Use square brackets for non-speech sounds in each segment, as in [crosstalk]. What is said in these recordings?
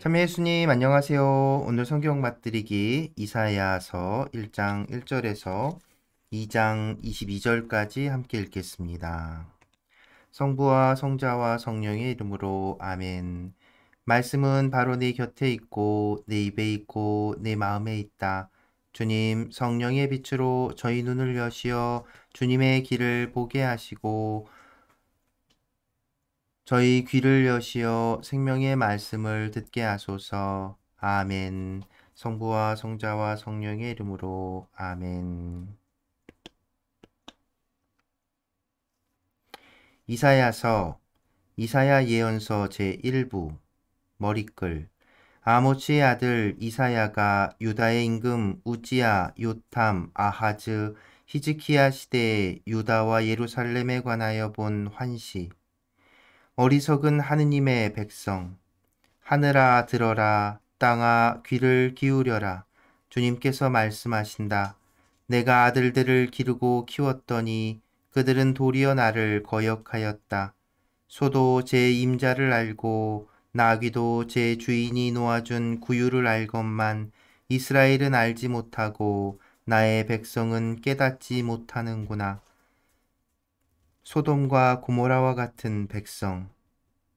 참 예수님 안녕하세요. 오늘 성경 맛들이기 이사야서 1장 1절에서 2장 22절까지 함께 읽겠습니다. 성부와 성자와 성령의 이름으로 아멘. 말씀은 바로 내 네 곁에 있고 내 네 입에 있고 내 네 마음에 있다. 주님 성령의 빛으로 저희 눈을 여시어 주님의 길을 보게 하시고 저희 귀를 여시어 생명의 말씀을 듣게 하소서. 아멘. 성부와 성자와 성령의 이름으로 아멘. 이사야서, 이사야 예언서 제1부, 머리글, 아모치의 아들 이사야가 유다의 임금 우지야, 요탐, 아하즈, 히즈키야 시대의 유다와 예루살렘에 관하여 본 환시, 어리석은 하느님의 백성, 하늘아 들어라, 땅아 귀를 기울여라, 주님께서 말씀하신다. 내가 아들들을 기르고 키웠더니 그들은 도리어 나를 거역하였다. 소도 제 임자를 알고 나귀도 제 주인이 놓아준 구유를 알건만 이스라엘은 알지 못하고 나의 백성은 깨닫지 못하는구나. 소돔과 고모라와 같은 백성.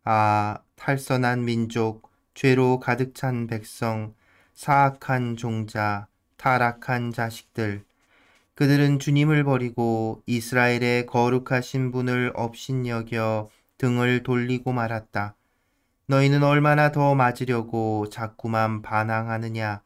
아, 탈선한 민족, 죄로 가득 찬 백성, 사악한 종자, 타락한 자식들, 그들은 주님을 버리고 이스라엘의 거룩하신 분을 업신여겨 등을 돌리고 말았다. 너희는 얼마나 더 맞으려고 자꾸만 반항하느냐.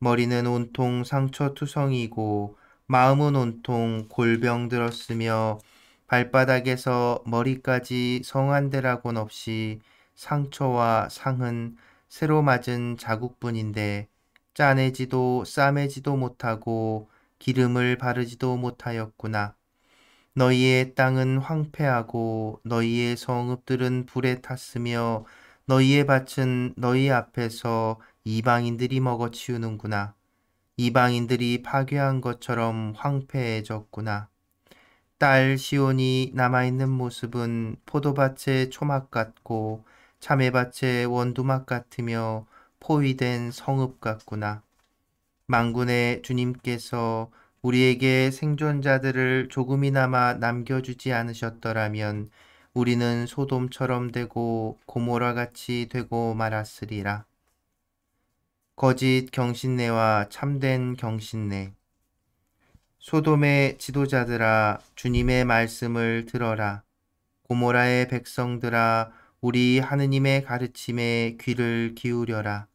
머리는 온통 상처투성이고 마음은 온통 골병 들었으며 발바닥에서 머리까지 성한대라곤 없이 상처와 상은 새로 맞은 자국뿐인데 짜내지도 싸매지도 못하고 기름을 바르지도 못하였구나. 너희의 땅은 황폐하고 너희의 성읍들은 불에 탔으며 너희의 밭은 너희 앞에서 이방인들이 먹어 치우는구나. 이방인들이 파괴한 것처럼 황폐해졌구나. 딸 시온이 남아있는 모습은 포도밭의 초막 같고 참외밭의 원두막 같으며 포위된 성읍 같구나. 망군의 주님께서 우리에게 생존자들을 조금이나마 남겨주지 않으셨더라면 우리는 소돔처럼 되고 고모라 같이 되고 말았으리라. 거짓 경신내와 참된 경신내. 소돔의 지도자들아 주님의 말씀을 들어라. 고모라의 백성들아 우리 하느님의 가르침에 귀를 기울여라.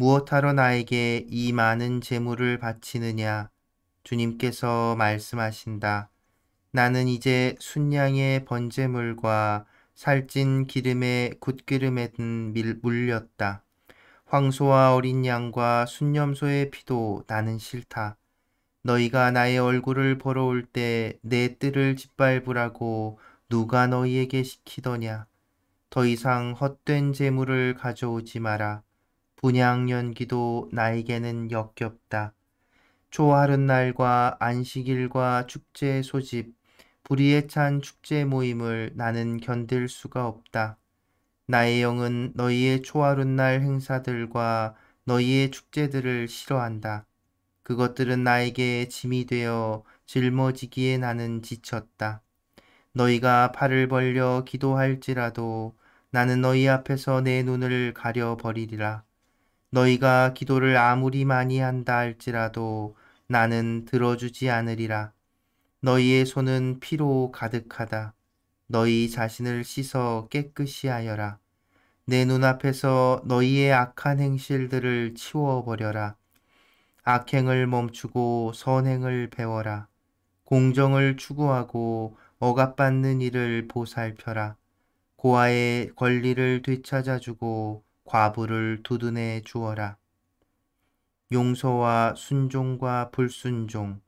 무엇하러 나에게 이 많은 재물을 바치느냐? 주님께서 말씀하신다. 나는 이제 순양의 번제물과 살찐 기름의 굳기름에 물렸다. 황소와 어린 양과 순염소의 피도 나는 싫다. 너희가 나의 얼굴을 보러 올 때 내 뜰을 짓밟으라고 누가 너희에게 시키더냐. 더 이상 헛된 재물을 가져오지 마라. 분양연기도 나에게는 역겹다. 초하른 날과 안식일과 축제 소집, 불의에 찬 축제 모임을 나는 견딜 수가 없다. 나의 영은 너희의 초하른 날 행사들과 너희의 축제들을 싫어한다. 그것들은 나에게 짐이 되어 짊어지기에 나는 지쳤다. 너희가 팔을 벌려 기도할지라도 나는 너희 앞에서 내 눈을 가려 버리리라. 너희가 기도를 아무리 많이 한다 할지라도 나는 들어주지 않으리라. 너희의 손은 피로 가득하다. 너희 자신을 씻어 깨끗이 하여라. 내 눈앞에서 너희의 악한 행실들을 치워버려라. 악행을 멈추고 선행을 배워라. 공정을 추구하고 억압받는 이를 보살펴라. 고아의 권리를 되찾아주고 과부를 두둔해 주어라. 용서와 순종과 불순종.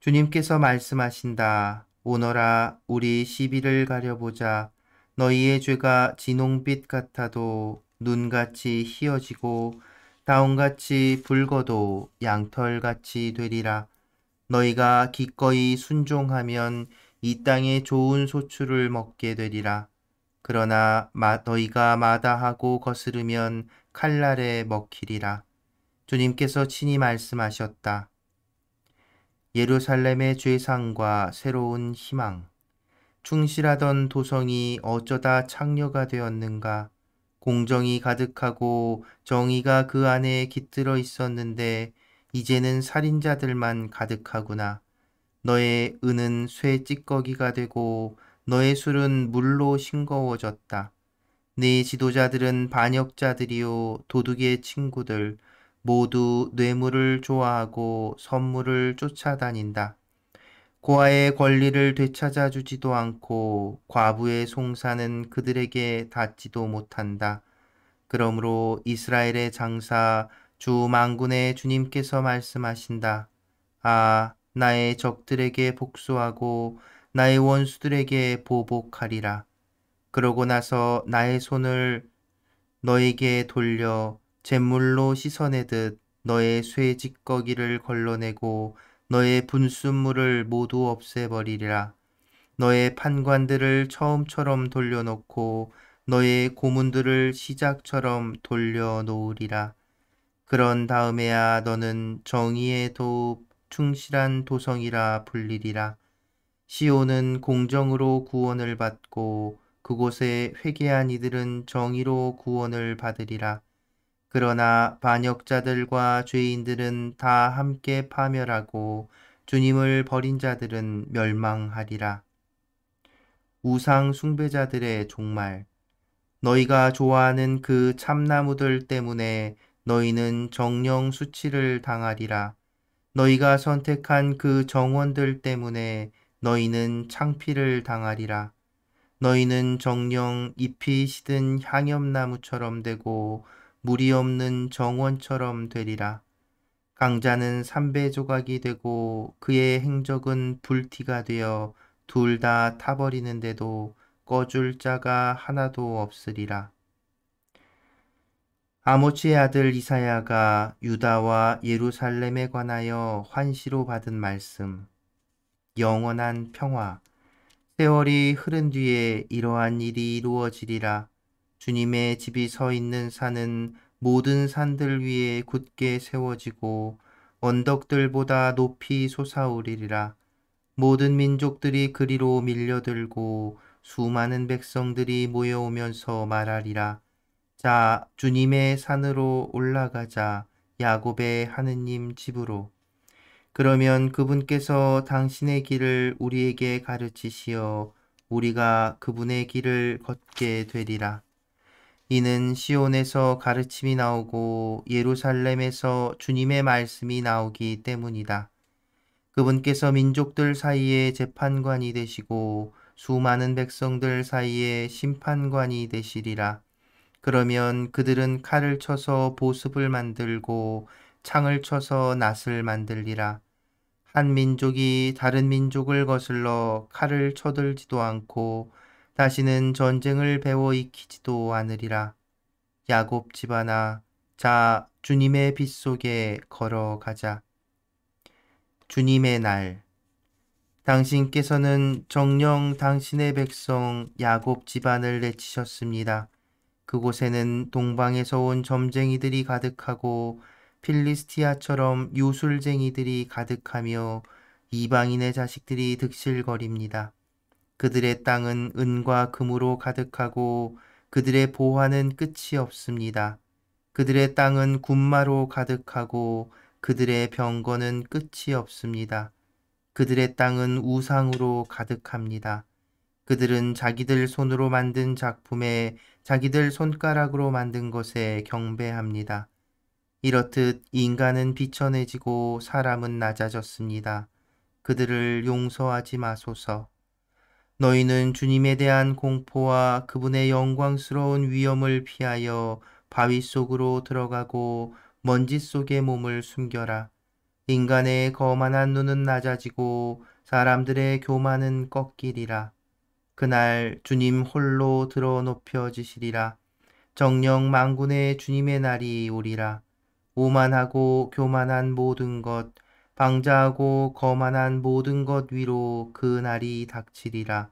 주님께서 말씀하신다. 오너라 우리 시비를 가려보자. 너희의 죄가 진홍빛 같아도 눈같이 희어지고 다운같이 붉어도 양털같이 되리라. 너희가 기꺼이 순종하면 이 땅의 좋은 소출을 먹게 되리라. 그러나 너희가 마다하고 거스르면 칼날에 먹히리라. 주님께서 친히 말씀하셨다. 예루살렘의 죄상과 새로운 희망. 충실하던 도성이 어쩌다 창녀가 되었는가. 공정이 가득하고 정의가 그 안에 깃들어 있었는데 이제는 살인자들만 가득하구나. 너의 은은 쇠 찌꺼기가 되고 너의 술은 물로 싱거워졌다. 네 지도자들은 반역자들이요 도둑의 친구들 모두 뇌물을 좋아하고 선물을 쫓아다닌다. 고아의 권리를 되찾아 주지도 않고 과부의 송사는 그들에게 닿지도 못한다. 그러므로 이스라엘의 장사 주망군의 주님께서 말씀하신다. 아 나의 적들에게 복수하고 나의 원수들에게 보복하리라. 그러고 나서 나의 손을 너에게 돌려 잿물로 씻어내듯 너의 쇠짓거기를 걸러내고 너의 분수물을 모두 없애버리리라. 너의 판관들을 처음처럼 돌려놓고 너의 고문들을 시작처럼 돌려놓으리라. 그런 다음에야 너는 정의의 도 충실한 도성이라 불리리라. 시온은 공정으로 구원을 받고 그곳에 회개한 이들은 정의로 구원을 받으리라. 그러나 반역자들과 죄인들은 다 함께 파멸하고 주님을 버린 자들은 멸망하리라. 우상 숭배자들의 종말. 너희가 좋아하는 그 참나무들 때문에 너희는 정령 수치를 당하리라. 너희가 선택한 그 정원들 때문에 너희는 창피를 당하리라. 너희는 정령 잎이 시든 향염나무처럼 되고 물이 없는 정원처럼 되리라. 강자는 삼배 조각이 되고 그의 행적은 불티가 되어 둘 다 타버리는데도 꺼줄 자가 하나도 없으리라. 아모치의 아들 이사야가 유다와 예루살렘에 관하여 환시로 받은 말씀. 영원한 평화. 세월이 흐른 뒤에 이러한 일이 이루어지리라. 주님의 집이 서 있는 산은 모든 산들 위에 굳게 세워지고 언덕들보다 높이 솟아오리리라 모든 민족들이 그리로 밀려들고 수많은 백성들이 모여오면서 말하리라. 자, 주님의 산으로 올라가자. 야곱의 하느님 집으로. 그러면 그분께서 당신의 길을 우리에게 가르치시어 우리가 그분의 길을 걷게 되리라. 이는 시온에서 가르침이 나오고 예루살렘에서 주님의 말씀이 나오기 때문이다. 그분께서 민족들 사이에 재판관이 되시고 수많은 백성들 사이에 심판관이 되시리라. 그러면 그들은 칼을 쳐서 보습을 만들고 창을 쳐서 낫을 만들리라. 한 민족이 다른 민족을 거슬러 칼을 쳐들지도 않고 다시는 전쟁을 배워 익히지도 않으리라. 야곱 집안아, 자 주님의 빛 속에 걸어가자. 주님의 날. 당신께서는 정령 당신의 백성 야곱 집안을 내치셨습니다. 그곳에는 동방에서 온 점쟁이들이 가득하고 필리스티아처럼 요술쟁이들이 가득하며 이방인의 자식들이 득실거립니다. 그들의 땅은 은과 금으로 가득하고 그들의 보화는 끝이 없습니다. 그들의 땅은 군마로 가득하고 그들의 병거는 끝이 없습니다. 그들의 땅은 우상으로 가득합니다. 그들은 자기들 손으로 만든 작품에 자기들 손가락으로 만든 것에 경배합니다. 이렇듯 인간은 비천해지고 사람은 낮아졌습니다. 그들을 용서하지 마소서. 너희는 주님에 대한 공포와 그분의 영광스러운 위엄을 피하여 바위 속으로 들어가고 먼지 속에 몸을 숨겨라. 인간의 거만한 눈은 낮아지고 사람들의 교만은 꺾이리라. 그날 주님 홀로 들어 높여지시리라. 정령 망군의 주님의 날이 오리라. 오만하고 교만한 모든 것, 방자하고 거만한 모든 것 위로 그 날이 닥치리라.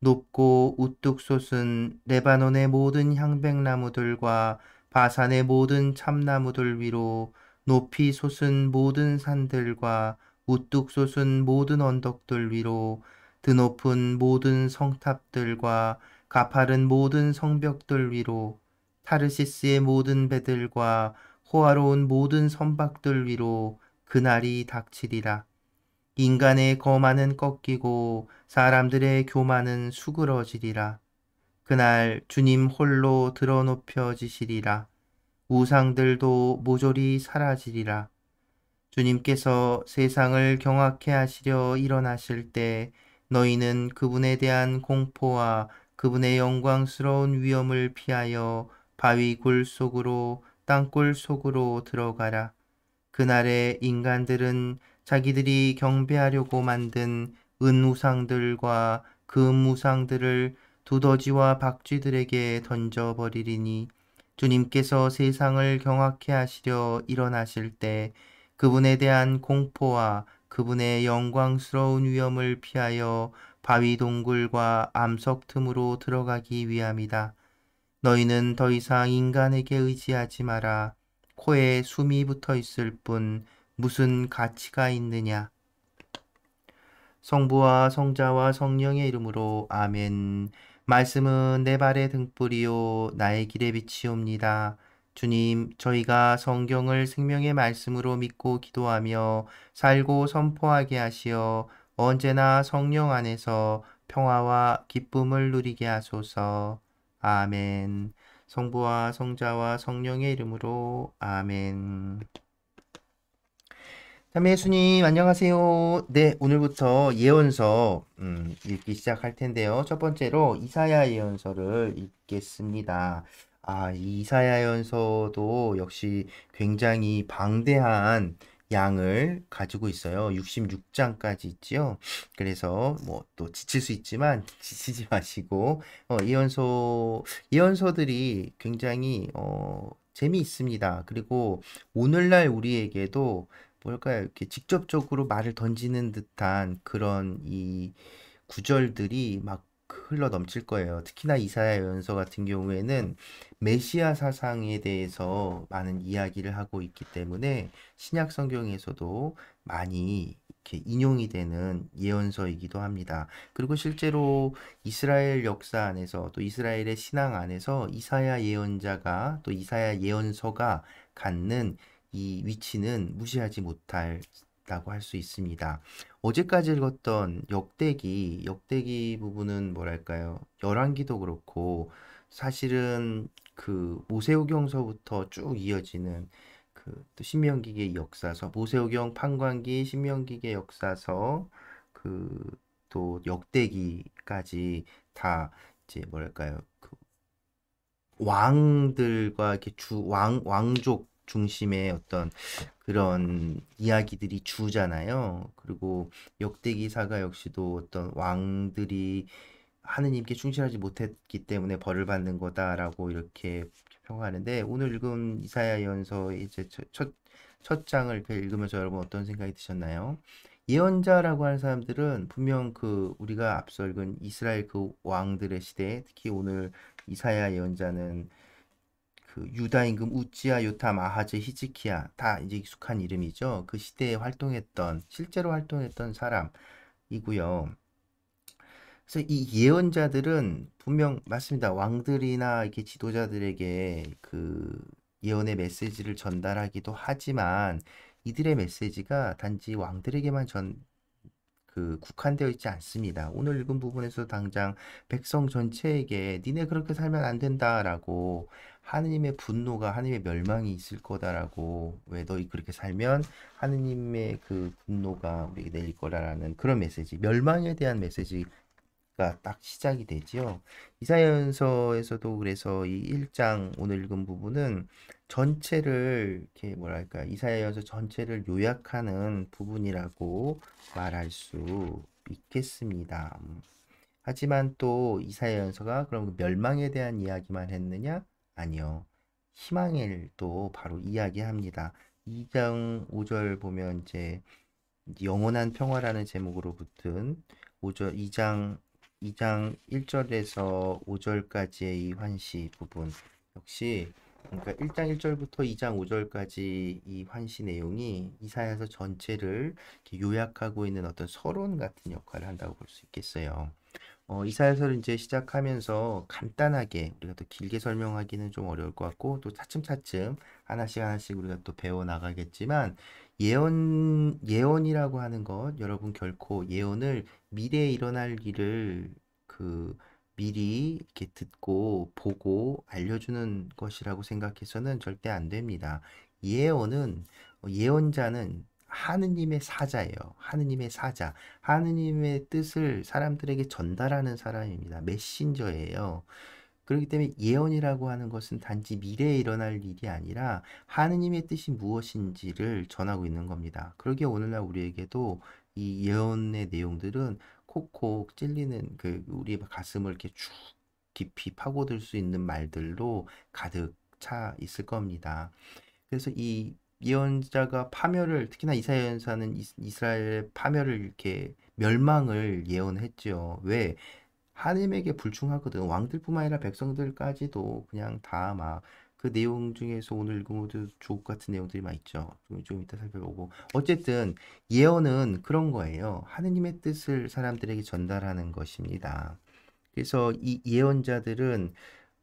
높고 우뚝 솟은 레바논의 모든 향백나무들과 바산의 모든 참나무들 위로 높이 솟은 모든 산들과 우뚝 솟은 모든 언덕들 위로 드높은 모든 성탑들과 가파른 모든 성벽들 위로 타르시스의 모든 배들과 호화로운 모든 선박들 위로 그날이 닥치리라. 인간의 거만은 꺾이고 사람들의 교만은 수그러지리라. 그날 주님 홀로 드러높여지시리라. 우상들도 모조리 사라지리라. 주님께서 세상을 경악해 하시려 일어나실 때 너희는 그분에 대한 공포와 그분의 영광스러운 위엄을 피하여 바위 굴 속으로 땅굴 속으로 들어가라. 그날에 인간들은 자기들이 경배하려고 만든 은우상들과 금우상들을 그 두더지와 박쥐들에게 던져버리리니 주님께서 세상을 경악케 하시려 일어나실 때 그분에 대한 공포와 그분의 영광스러운 위험을 피하여 바위 동굴과 암석 틈으로 들어가기 위함이다. 너희는 더 이상 인간에게 의지하지 마라. 코에 숨이 붙어 있을 뿐 무슨 가치가 있느냐. 성부와 성자와 성령의 이름으로 아멘. 말씀은 내 발의 등불이요 나의 길의 빛이옵니다. 주님, 저희가 성경을 생명의 말씀으로 믿고 기도하며 살고 선포하게 하시어 언제나 성령 안에서 평화와 기쁨을 누리게 하소서. 아멘. 성부와 성자와 성령의 이름으로 아멘. 참 예수님 안녕하세요. 네 오늘부터 예언서 음, 읽기 시작할 텐데요. 첫 번째로 이사야 예언서를 읽겠습니다. 아 이사야 예언서도 역시 굉장히 방대한 양을 가지고 있어요. 66장까지 있지요. 그래서 뭐 또 지칠 수 있지만 [laughs] 지치지 마시고 어, 이연소 이연소들이 굉장히 어, 재미있습니다. 그리고 오늘날 우리에게도 뭘까요? 이렇게 직접적으로 말을 던지는 듯한 그런 이 구절들이 막 흘러 넘칠 거예요. 특히나 이사야 연서 같은 경우에는 메시아 사상에 대해서 많은 이야기를 하고 있기 때문에 신약 성경에서도 많이 이렇게 인용이 되는 예언서이기도 합니다. 그리고 실제로 이스라엘 역사 안에서 또 이스라엘의 신앙 안에서 이사야 예언자가 또 이사야 예언서가 갖는 이 위치는 무시하지 못할 라고 할 수 있습니다. 어제까지 읽었던 역대기, 역대기 부분은 뭐랄까요? 열왕기도 그렇고 사실은 그 모세오경서부터 쭉 이어지는 그또 신명기의 역사서, 모세오경, 판관기, 신명기의 역사서, 그 또 역대기까지 다 이제 뭐랄까요? 그 왕들과 이렇게 주 왕 왕족 중심의 어떤 그런 이야기들이 주잖아요. 그리고 역대기사가 역시도 어떤 왕들이 하느님께 충실하지 못했기 때문에 벌을 받는 거다라고 이렇게 평가하는데 오늘 읽은 이사야 연서 이제 첫, 첫 장을 읽으면서 여러분 어떤 생각이 드셨나요? 예언자라고 하는 사람들은 분명 그 우리가 앞서 읽은 이스라엘 그 왕들의 시대 특히 오늘 이사야 예언자는 그 유다 임금 우찌야, 요타, 마하즈, 히지키야다 이제 익숙한 이름이죠. 그 시대에 활동했던 실제로 활동했던 사람이고요. 그래서 이 예언자들은 분명 맞습니다. 왕들이나 이렇게 지도자들에게 그 예언의 메시지를 전달하기도 하지만 이들의 메시지가 단지 왕들에게만 전, 그 국한되어 있지 않습니다. 오늘 읽은 부분에서 당장 백성 전체에게 니네 그렇게 살면 안 된다라고 하느님의 분노가 하느님의 멸망이 있을 거다라고 왜 너희 그렇게 살면 하느님의 그 분노가 우리에게 내릴 거라라는 그런 메시지 멸망에 대한 메시지가 딱 시작이 되지요. 이사연서에서도 그래서 이 1장 오늘 읽은 부분은 전체를 이렇게 뭐랄까 이사야연서 전체를 요약하는 부분이라고 말할 수 있겠습니다. 하지만 또 이사야연서가 그럼 멸망에 대한 이야기만 했느냐 아니요. 희망일도 바로 이야기합니다. 2장 5절 보면 이제 영원한 평화라는 제목으로 붙은 5절 2장 2장 1절에서 5절까지의 이 환시 부분 역시 그러니까 1장 1절부터 2장 5절까지 이 환시 내용이 이사야서 전체를 요약하고 있는 어떤 서론 같은 역할을 한다고 볼 수 있겠어요. 어, 이사야서를 이제 시작하면서 간단하게 우리가 또 길게 설명하기는 좀 어려울 것 같고 또 차츰차츰 하나씩 하나씩 우리가 또 배워 나가겠지만 예언 예언이라고 하는 것 여러분 결코 예언을 미래에 일어날 일을 그 미리 이렇게 듣고 보고 알려주는 것이라고 생각해서는 절대 안 됩니다. 예언은 어, 예언자는 하느님의 사자예요. 하느님의 사자. 하느님의 뜻을 사람들에게 전달하는 사람입니다. 메신저예요. 그렇기 때문에 예언이라고 하는 것은 단지 미래에 일어날 일이 아니라 하느님의 뜻이 무엇인지를 전하고 있는 겁니다. 그러기에 오늘날 우리에게도 이 예언의 내용들은 콕콕 찔리는 그 우리 의 가슴을 이렇게 쭉 깊이 파고들 수 있는 말들로 가득 차 있을 겁니다. 그래서 이 예언자가 파멸을 특히나 이사야 연사는 이스라엘의 파멸을 이렇게 멸망을 예언했죠. 왜 하나님에게 불충하거든. 왕들뿐만 아니라 백성들까지도 그냥 다 막 그 내용 중에서 오늘 읽은 것도 주옥 같은 내용들이 막 있죠. 좀, 좀 이따 살펴보고 어쨌든 예언은 그런 거예요. 하느님의 뜻을 사람들에게 전달하는 것입니다. 그래서 이 예언자들은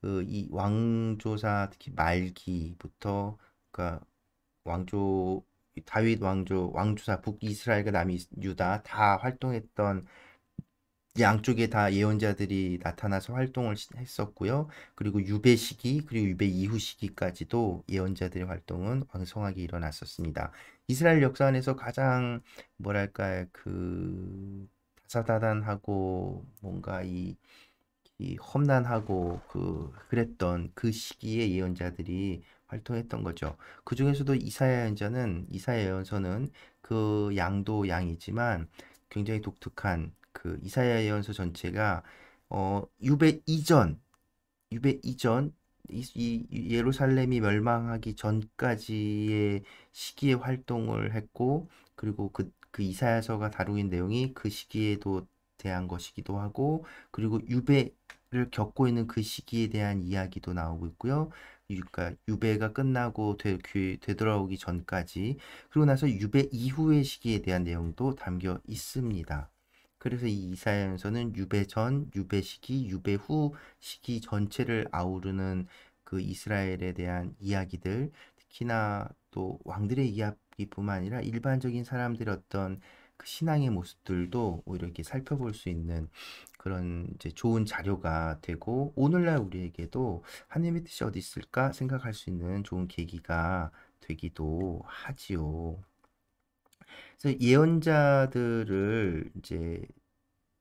그이 왕조사 특히 말기부터 그러니까 왕조 다윗 왕조 왕조사 북이스라엘과 남유다 다 활동했던 양쪽에 다 예언자들이 나타나서 활동을 했었고요. 그리고 유배 시기 그리고 유배 이후 시기까지도 예언자들의 활동은 왕성하게 일어났었습니다. 이스라엘 역사 안에서 가장 뭐랄까 그다사다단하고 뭔가 이, 이 험난하고 그 그랬던 그 시기의 예언자들이 활동했던 거죠. 그 중에서도 이사야 연자는 이사야 연서는 그 양도 양이지만 굉장히 독특한 그 이사야 연서 전체가 어 유배 이전 유배 이전 이, 이 예루살렘이 멸망하기 전까지의 시기의 활동을 했고 그리고 그, 그 이사야서가 다루는 내용이 그 시기에도 대한 것이기도 하고 그리고 유배를 겪고 있는 그 시기에 대한 이야기도 나오고 있고요. 그러니까 유배가 끝나고 되, 되돌아오기 전까지 그리고 나서 유배 이후의 시기에 대한 내용도 담겨 있습니다. 그래서 이 이사야서는 유배 전, 유배 시기, 유배 후 시기 전체를 아우르는 그 이스라엘에 대한 이야기들, 특히나 또 왕들의 이야기뿐만 아니라 일반적인 사람들의 어떤 그 신앙의 모습들도 오히려 이렇게 살펴볼 수 있는 그런 이제 좋은 자료가 되고 오늘날 우리에게도 하나님의 뜻이 어디 있을까 생각할 수 있는 좋은 계기가 되기도 하지요. 그래서 예언자들을 이제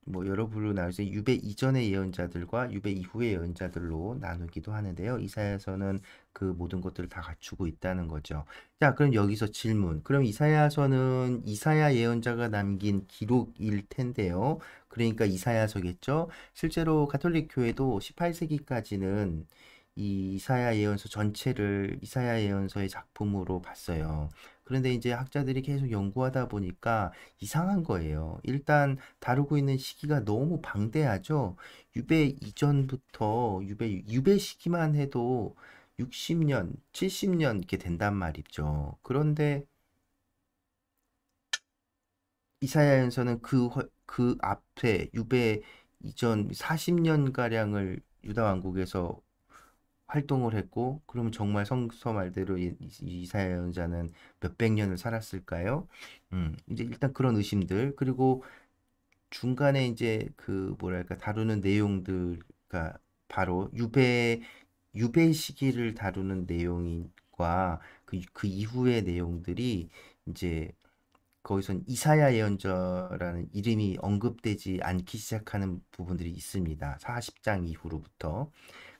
뭐 여러 분류 나눠서 유배 이전의 예언자들과 유배 이후의 예언자들로 나누기도 하는데요. 이사야서는 그 모든 것들을 다 갖추고 있다는 거죠. 자, 그럼 여기서 질문. 그럼 이사야서는 이사야 예언자가 남긴 기록일 텐데요. 그러니까 이사야서겠죠. 실제로 가톨릭 교회도 18세기까지는 이 이사야 예언서 전체를 이사야 예언서의 작품으로 봤어요. 그런데 이제 학자들이 계속 연구하다 보니까 이상한 거예요. 일단 다루고 있는 시기가 너무 방대하죠. 유배 이전부터 유배 유배 시기만 해도 60년, 70년 이렇게 된단 말이죠. 그런데 이사야 연서는 그그 앞에 유배 이전 40년가량을 유다 왕국에서 활동을 했고 그러면 정말 성서 말대로 이사 연자는 몇백 년을 살았을까요? 음, 이제 일단 그런 의심들 그리고 중간에 이제 그 뭐랄까 다루는 내용들과 바로 유배 유배 시기를 다루는 내용과 인 그, 그 이후의 내용들이 이제 거기선 이사야 예언자라는 이름이 언급되지 않기 시작하는 부분들이 있습니다. 40장 이후로부터.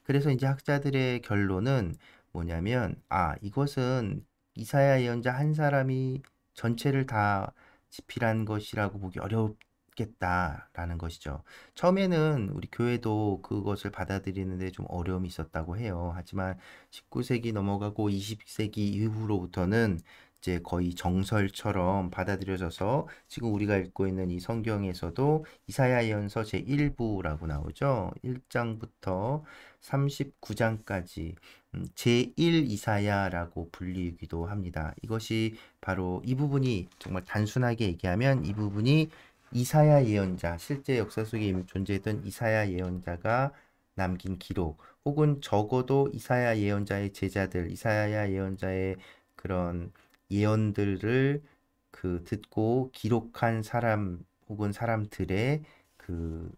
그래서 이제 학자들의 결론은 뭐냐면 아, 이것은 이사야 예언자 한 사람이 전체를 다 집필한 것이라고 보기 어렵겠다라는 것이죠. 처음에는 우리 교회도 그것을 받아들이는데 좀 어려움이 있었다고 해요. 하지만 19세기 넘어가고 20세기 이후로부터는 이제 거의 정설처럼 받아들여져서 지금 우리가 읽고 있는 이 성경에서도 이사야 예언서 제1부라고 나오죠. 1장부터 39장까지 음, 제1 이사야라고 불리기도 합니다. 이것이 바로 이 부분이 정말 단순하게 얘기하면 이 부분이 이사야 예언자, 실제 역사 속에 존재했던 이사야 예언자가 남긴 기록 혹은 적어도 이사야 예언자의 제자들, 이사야 예언자의 그런 예언들을 그 듣고 기록한 사람 혹은 사람들의 그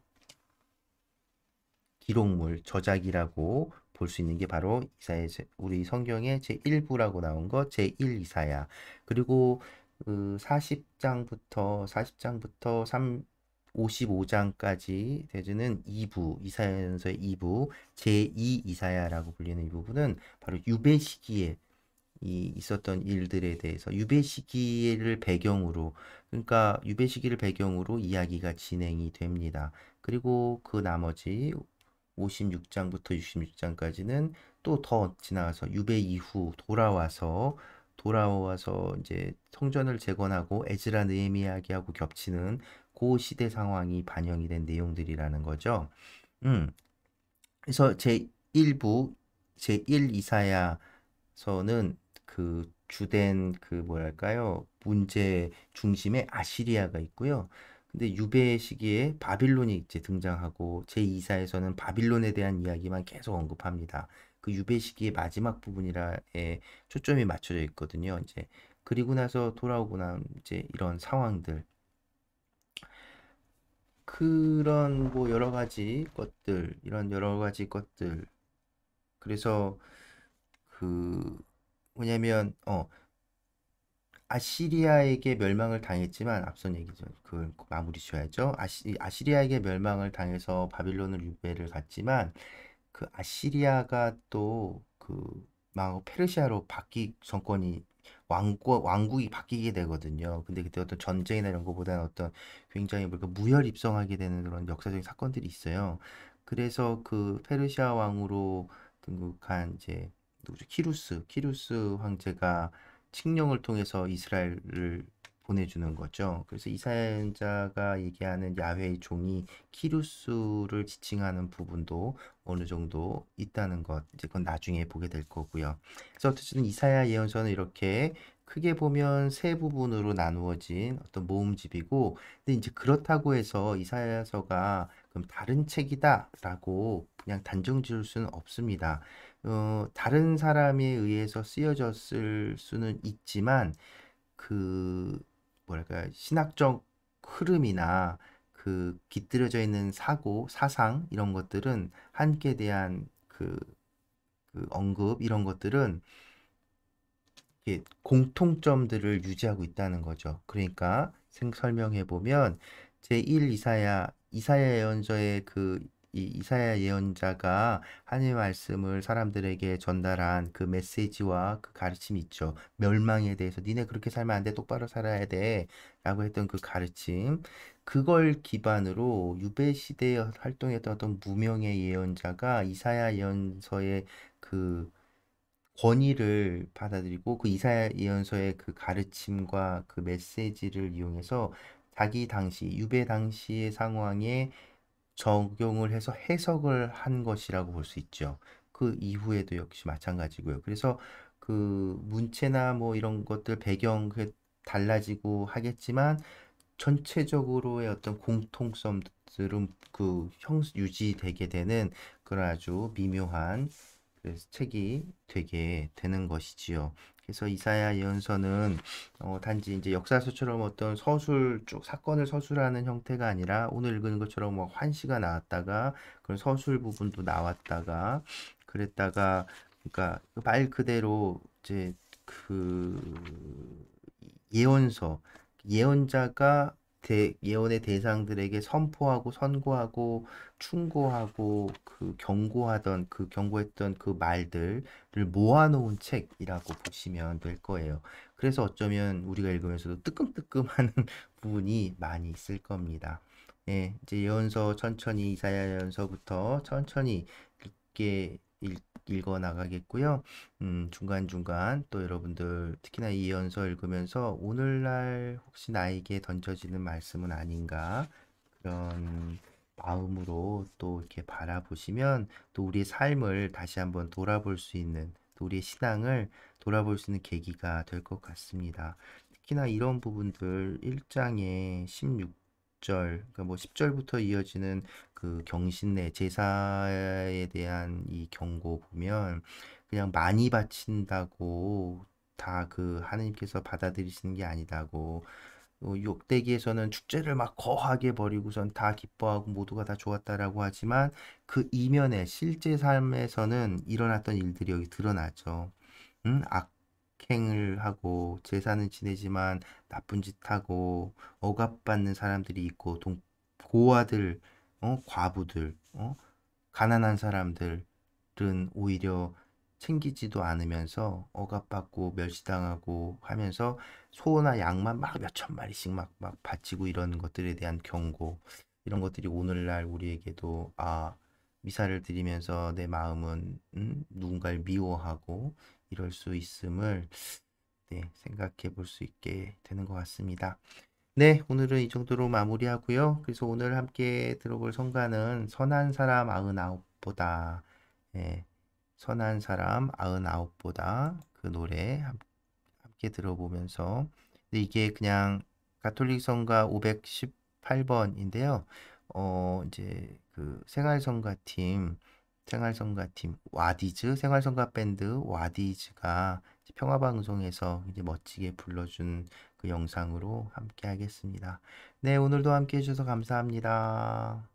기록물, 저작이라고 볼 수 있는 게 바로 이사야 우리 성경의 제1부라고 나온 거 제1 이사야. 그리고 그 40장부터 40장부터 3 55장까지 되지는 2부, 이사야서의 2부, 제2 이사야라고 불리는 이 부분은 바로 유배 시기에 이 있었던 일들에 대해서 유배 시기를 배경으로 그러니까 유배 시기를 배경으로 이야기가 진행이 됩니다. 그리고 그 나머지 56장부터 66장까지는 또 더 지나가서 유배 이후 돌아와서 돌아와서 이제 성전을 재건하고 에즈라 느헤미야기하고 겹치는 고 시대 상황이 반영이 된 내용들이라는 거죠. 음. 그래서 제 1부 제1 이사야서는 그 주된 그 뭐랄까요 문제 중심에 아시리아가 있고요. 근데 유배 시기에 바빌론이 이제 등장하고 제2사에서는 바빌론에 대한 이야기만 계속 언급합니다. 그 유배 시기의 마지막 부분이라에 초점이 맞춰져 있거든요. 이제 그리고 나서 돌아오고 난 이제 이런 상황들 그런 뭐 여러 가지 것들 이런 여러 가지 것들 그래서 그 뭐냐면 어 아시리아에게 멸망을 당했지만 앞선 얘기죠. 그걸 마무리 지어야죠. 아시, 아시리아에게 멸망을 당해서 바빌론을 유배를 갔지만 그 아시리아가 또 그 막 페르시아로 바뀌 정권이 왕국 왕국이 바뀌게 되거든요. 근데 그때 어떤 전쟁이나 이런 것보다는 어떤 굉장히 뭐랄 무혈 입성하게 되는 그런 역사적인 사건들이 있어요. 그래서 그 페르시아 왕으로 등극한 이제 누구죠? 키루스, 키루스 황제가 칙령을 통해서 이스라엘을 보내주는 거죠. 그래서 이사야자가 얘기하는 야훼의 종이 키루스를 지칭하는 부분도 어느 정도 있다는 것, 이제 그건 나중에 보게 될 거고요. 그래서 어쨌든 이사야 예언서는 이렇게 크게 보면 세 부분으로 나누어진 어떤 모음집이고, 근데 이제 그렇다고 해서 이사야서가 그럼 다른 책이다라고 그냥 단정 지을 수는 없습니다. 어, 다른 사람에 의해서 쓰여졌을 수는 있지만 그 뭐랄까 신학적 흐름이나 그 깃들여져 있는 사고, 사상 이런 것들은 한께 대한 그, 그 언급 이런 것들은 이게 공통점들을 유지하고 있다는 거죠. 그러니까 생 설명해 보면 제1 이사야 이사야 예언자의 그이 이사야 예언자가 하나님의 말씀을 사람들에게 전달한 그 메시지와 그 가르침이 있죠. 멸망에 대해서 니네 그렇게 살면 안 돼. 똑바로 살아야 돼. 라고 했던 그 가르침. 그걸 기반으로 유배 시대에 활동했던 어떤 무명의 예언자가 이사야 예언서의 그 권위를 받아들이고 그 이사야 예언서의 그 가르침과 그 메시지를 이용해서 자기 당시 유배 당시의 상황에 적용을 해서 해석을 한 것이라고 볼 수 있죠. 그 이후에도 역시 마찬가지고요. 그래서 그 문체나 뭐 이런 것들 배경 그 달라지고 하겠지만 전체적으로의 어떤 공통성들은 그 형 유지되게 되는 그런 아주 미묘한 그 책이 되게 되는 것이지요. 그래서 이사야 예언서는 어, 단지 이제 역사서처럼 어떤 서술 쭉 사건을 서술하는 형태가 아니라 오늘 읽은 것처럼 뭐 환시가 나왔다가 그런 서술 부분도 나왔다가 그랬다가 그러니까 그 말 그대로 이제 그 예언서 예언자가 대, 예언의 대상들에게 선포하고 선고하고 충고하고 그 경고하던 그 경고했던 그 말들을 모아놓은 책이라고 보시면 될 거예요. 그래서 어쩌면 우리가 읽으면서도 뜨끔뜨끔하는 [laughs] 부분이 많이 있을 겁니다. 예, 이제 예언서 천천히 이사야 예언서부터 천천히 읽게 읽 읽어 나가겠고요. 음, 중간중간 또 여러분들 특히나 이 연서 읽으면서 오늘날 혹시 나에게 던져지는 말씀은 아닌가 그런 마음으로 또 이렇게 바라보시면 또 우리의 삶을 다시 한번 돌아볼 수 있는 또 우리의 신앙을 돌아볼 수 있는 계기가 될 것 같습니다. 특히나 이런 부분들 1장에 16 10절, 그러니까 뭐 10절부터 이어지는 그 경신내 제사에 대한 이 경고 보면 그냥 많이 바친다고 다 그하느님께서 받아들이시는 게 아니다고 어, 욕대기에서는 축제를 막 거하게 벌이고선 다 기뻐하고 모두가 다 좋았다라고 하지만 그 이면에 실제 삶에서는 일어났던 일들이 여기 드러나죠. 음, 악 악행을 하고 제사는 지내지만 나쁜 짓 하고 억압받는 사람들이 있고 동 고아들, 어? 과부들, 어? 가난한 사람들은 오히려 챙기지도 않으면서 억압받고 멸시당하고 하면서 소나 양만 막 몇 천 마리씩 막, 막 바치고 이런 것들에 대한 경고 이런 것들이 오늘날 우리에게도 아 미사를 드리면서 내 마음은 음, 누군가를 미워하고 이럴 수 있음을 네, 생각해 볼 수 있게 되는 것 같습니다. 네, 오늘은 이 정도로 마무리하고요. 그래서 오늘 함께 들어볼 성가는 선한 사람 99보다 네, 예, 선한 사람 99보다 그 노래 함께 들어보면서 근데 이게 그냥 가톨릭 성가 518번인데요. 어, 이제 그 생활성가팀, 생활성가팀 와디즈, 생활성가 밴드 와디즈가 평화방송에서 이제 멋지게 불러준 그 영상으로 함께 하겠습니다. 네, 오늘도 함께 해주셔서 감사합니다.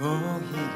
oh, he